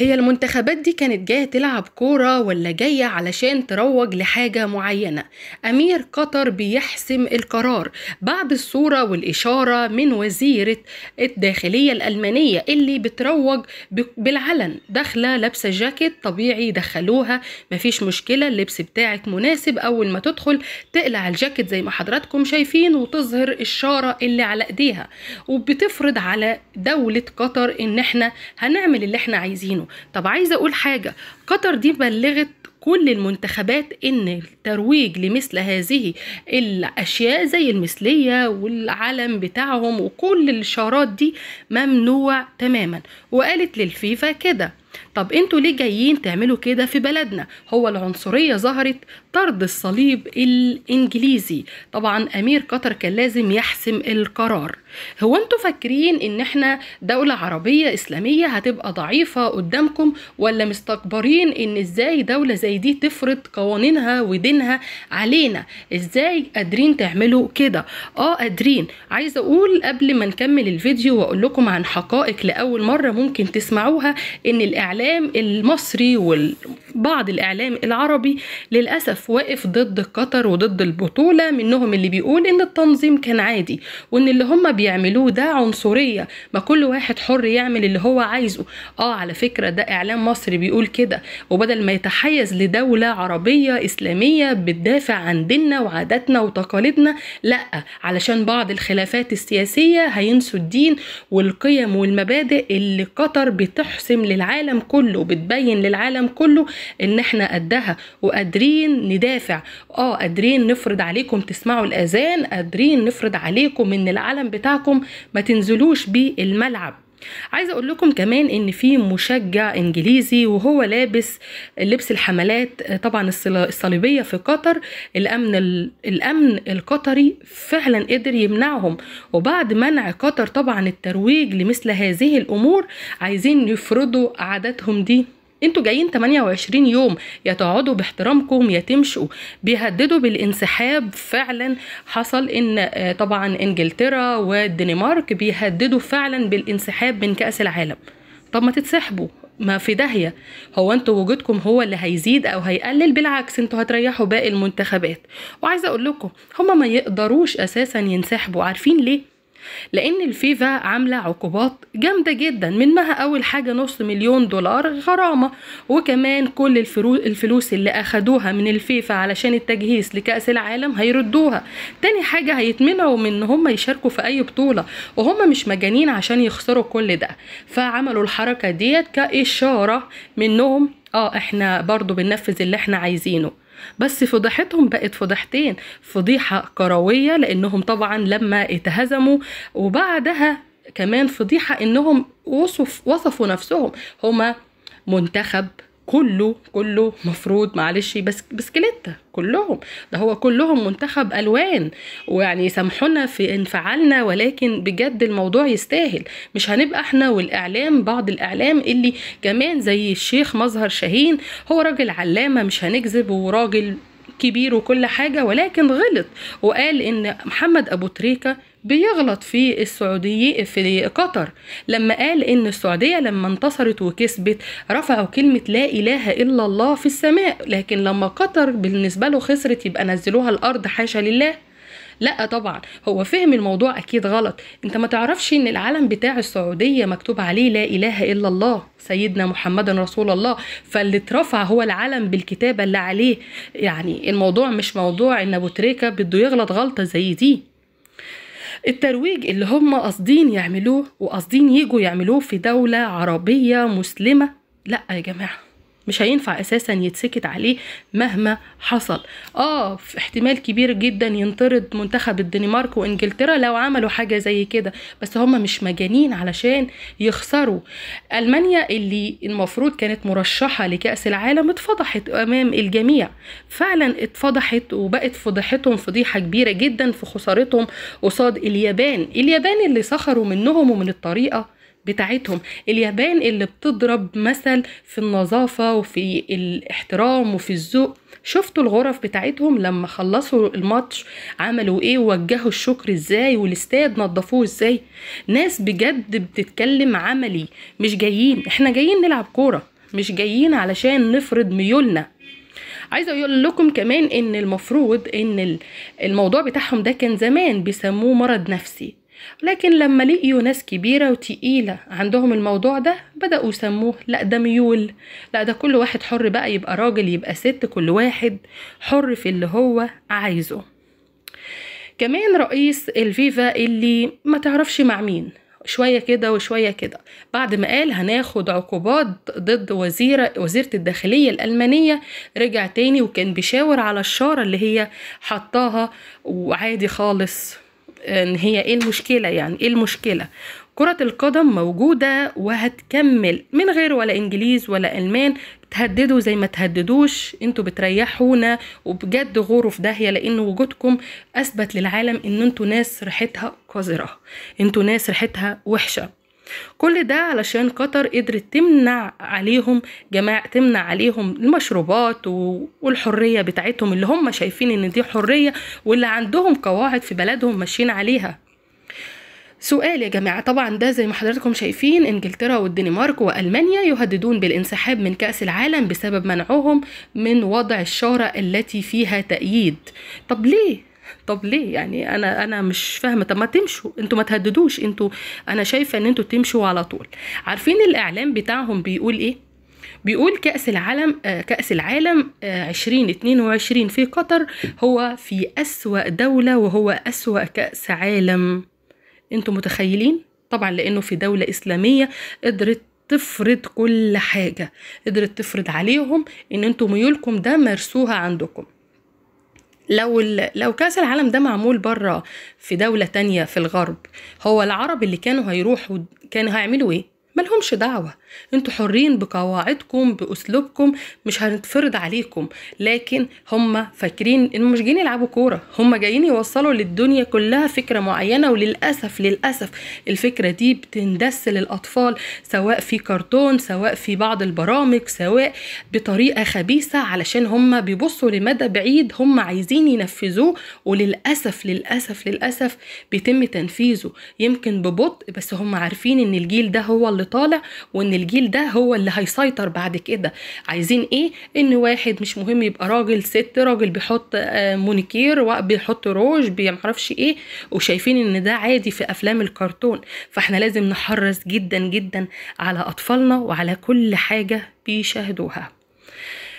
هي المنتخبات دي كانت جاية تلعب كورة ولا جاية علشان تروج لحاجة معينة أمير قطر بيحسم القرار بعد الصورة والإشارة من وزيرة الداخلية الألمانية اللي بتروج بالعلن داخلة لابسة جاكيت طبيعي دخلوها مفيش مشكلة اللبس بتاعك مناسب أول ما تدخل تقلع الجاكيت زي ما حضراتكم شايفين وتظهر الشارة اللي على إيديها وبتفرض على دولة قطر إن إحنا هنعمل اللي إحنا عايزينه طب عايزه اقول حاجه قطر دي بلغت كل المنتخبات ان الترويج لمثل هذه الاشياء زي المثليه والعلم بتاعهم وكل الاشارات دي ممنوع تماما وقالت للفيفا كده طب انتوا ليه جايين تعملوا كده في بلدنا هو العنصرية ظهرت طرد الصليب الانجليزي طبعا امير قطر كان لازم يحسم القرار هو انتوا فاكرين ان احنا دولة عربية اسلامية هتبقى ضعيفة قدامكم ولا مستكبرين ان ازاي دولة زي دي تفرض قوانينها ودينها علينا ازاي قادرين تعملوا كده اه قادرين عايزة اقول قبل ما نكمل الفيديو واقول لكم عن حقائق لاول مرة ممكن تسمعوها ان الاعلام الاعلام المصري وبعض الاعلام العربي للاسف واقف ضد قطر وضد البطوله منهم اللي بيقول ان التنظيم كان عادي وان اللي هم بيعملوه ده عنصريه ما كل واحد حر يعمل اللي هو عايزه اه على فكره ده اعلام مصري بيقول كده وبدل ما يتحيز لدوله عربيه اسلاميه بتدافع عن ديننا وعاداتنا وتقاليدنا لا علشان بعض الخلافات السياسيه هينسوا الدين والقيم والمبادئ اللي قطر بتحسم للعالم كله كله بتبين للعالم كله ان احنا قدها وقادرين ندافع اه قادرين نفرض عليكم تسمعوا الاذان قادرين نفرض عليكم ان العلم بتاعكم ما تنزلوش بيه الملعب عايزه اقول لكم كمان ان في مشجع انجليزي وهو لابس لبس الحملات طبعا الصليبيه في قطر الامن الامن القطري فعلا قدر يمنعهم وبعد منع قطر طبعا الترويج لمثل هذه الامور عايزين يفرضوا عاداتهم دي انتوا جايين 28 يوم يا تقعدوا باحترامكم يا تمشوا بيهددوا بالانسحاب فعلا حصل ان آه، طبعا انجلترا والدنمارك بيهددوا فعلا بالانسحاب من كاس العالم طب ما تتسحبوا ما في داهية هو انتوا وجودكم هو اللي هيزيد او هيقلل بالعكس انتوا هتريحوا باقي المنتخبات وعايزة اقول لكم هما ما يقدروش اساسا ينسحبوا عارفين ليه لان الفيفا عامله عقوبات جامده جدا منها اول حاجه نص مليون دولار غرامه وكمان كل الفلوس اللي اخدوها من الفيفا علشان التجهيز لكاس العالم هيردوها تاني حاجه هيتمنعوا من ان هم يشاركوا في اي بطوله وهم مش مجانين عشان يخسروا كل ده فعملوا الحركه ديت كاشاره منهم اه احنا برضو بننفذ اللي احنا عايزينه بس فضيحتهم بقت فضيحتين فضيحة كروية لأنهم طبعا لما اتهزموا وبعدها كمان فضيحة إنهم وصف وصفوا نفسهم هما منتخب كله كله مفروض معلش بس بسكليتة كلهم ده هو كلهم منتخب الوان ويعني سامحونا في انفعالنا ولكن بجد الموضوع يستاهل مش هنبقى احنا والاعلام بعض الاعلام اللي كمان زي الشيخ مظهر شاهين هو راجل علامه مش هنكذب وراجل كبير وكل حاجة ولكن غلط وقال إن محمد أبو تريكة بيغلط في السعودية في قطر لما قال ان السعودية لما انتصرت وكسبت رفعوا كلمة لا اله الا الله في السماء لكن لما قطر بالنسبة له خسرت يبقى نزلوها الارض حاشا لله لا طبعا هو فهم الموضوع اكيد غلط انت ما تعرفش ان العلم بتاع السعوديه مكتوب عليه لا اله الا الله سيدنا محمد رسول الله فاللي اترفع هو العلم بالكتابه اللي عليه يعني الموضوع مش موضوع ان ابو تريكه بده يغلط غلطه زي دي الترويج اللي هم قاصدين يعملوه وقاصدين يجوا يعملوه في دولة عربية مسلمة لا يا جماعة مش هينفع اساسا يتسكت عليه مهما حصل اه في احتمال كبير جدا ينطرد منتخب الدنمارك وانجلترا لو عملوا حاجه زي كده بس هم مش مجانين علشان يخسروا المانيا اللي المفروض كانت مرشحه لكاس العالم اتفضحت امام الجميع فعلا اتفضحت وبقت فضيحتهم فضيحه كبيره جدا في خسارتهم قصاد اليابان اليابان اللي سخروا منهم ومن الطريقه بتاعتهم اليابان اللي بتضرب مثل في النظافة وفي الاحترام وفي الذوق شفتوا الغرف بتاعتهم لما خلصوا الماتش عملوا ايه ووجهوا الشكر ازاي والاستاد نظفوه ازاي ناس بجد بتتكلم عملي مش جايين احنا جايين نلعب كورة مش جايين علشان نفرض ميولنا عايزه اقول لكم كمان ان المفروض ان الموضوع بتاعهم ده كان زمان بيسموه مرض نفسي لكن لما لقيوا ناس كبيرة وتقيلة عندهم الموضوع ده بدأوا يسموه لا ده ميول لا ده كل واحد حر بقى يبقى راجل يبقى ست كل واحد حر في اللي هو عايزه كمان رئيس الفيفا اللي ما تعرفش مع مين شوية كده وشوية كده بعد ما قال هناخد عقوبات ضد وزيرة وزيرة الداخلية الألمانية رجع تاني وكان بيشاور على الشارة اللي هي حطاها وعادي خالص ان هي ايه المشكله يعني ايه المشكله كرة القدم موجودة وهتكمل من غير ولا انجليز ولا المان تهددوا زي ما تهددوش انتوا بتريحونا وبجد غوروا في داهية لان وجودكم اثبت للعالم ان انتوا ناس ريحتها قذرة انتوا ناس ريحتها وحشة كل ده علشان قطر قدرت تمنع عليهم جماعة تمنع عليهم المشروبات والحرية بتاعتهم اللي هم شايفين ان دي حرية واللي عندهم قواعد في بلدهم ماشيين عليها سؤال يا جماعة طبعا ده زي ما حضراتكم شايفين انجلترا والدنمارك والمانيا يهددون بالانسحاب من كأس العالم بسبب منعهم من وضع الشارة التي فيها تأييد طب ليه طب ليه يعني انا انا مش فاهمه طب ما تمشوا انتوا ما تهددوش انتوا انا شايفه ان انتوا تمشوا على طول عارفين الاعلام بتاعهم بيقول ايه بيقول كأس العالم آه، كأس العالم 2022 آه، في قطر هو في أسوأ دولة وهو أسوأ كأس عالم انتوا متخيلين طبعا لأنه في دولة إسلامية قدرت تفرض كل حاجة قدرت تفرض عليهم ان انتوا ميولكم ده مارسوها عندكم لو لو كاس العالم ده معمول بره في دوله تانية في الغرب هو العرب اللي كانوا هيروحوا كانوا هيعملوا ايه ملهمش دعوة انتوا حرين بقواعدكم بأسلوبكم مش هنتفرض عليكم لكن هم فاكرين انهم مش جايين يلعبوا كورة هم جايين يوصلوا للدنيا كلها فكرة معينة وللأسف للأسف الفكرة دي بتندس للأطفال سواء في كرتون سواء في بعض البرامج سواء بطريقة خبيثة علشان هم بيبصوا لمدى بعيد هم عايزين ينفذوه وللأسف للأسف للأسف بيتم تنفيذه يمكن ببطء بس هم عارفين ان الجيل ده هو اللي طالع وان الجيل ده هو اللي هيسيطر بعد كده عايزين ايه ان واحد مش مهم يبقى راجل ست راجل بيحط آه، مونيكير بيحط روج بيعرفش ايه وشايفين ان ده عادي في افلام الكرتون فاحنا لازم نحرص جدا جدا على اطفالنا وعلى كل حاجه بيشاهدوها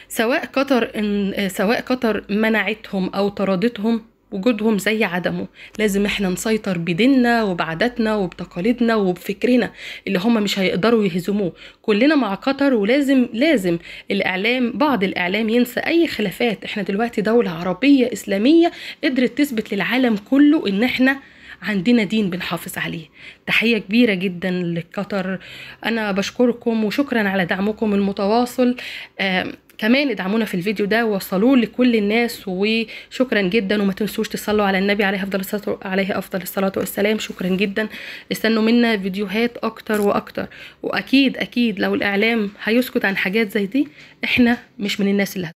سواء قطر آه، سواء قطر منعتهم او طردتهم وجودهم زي عدمه لازم احنا نسيطر بديننا وبعاداتنا وبتقاليدنا وبفكرنا اللي هم مش هيقدروا يهزموه كلنا مع قطر ولازم لازم الاعلام بعض الاعلام ينسى اي خلافات احنا دلوقتي دولة عربية اسلامية قدرت تثبت للعالم كله ان احنا عندنا دين بنحافظ عليه تحية كبيرة جدا لقطر أنا بشكركم وشكرا على دعمكم المتواصل آه كمان ادعمونا في الفيديو ده ووصلوه لكل الناس وشكرا جدا وما تنسوش تصلوا على النبي عليه افضل الصلاه عليه افضل الصلاه والسلام شكرا جدا استنوا منا فيديوهات اكتر واكتر واكيد اكيد لو الاعلام هيسكت عن حاجات زي دي احنا مش من الناس اللي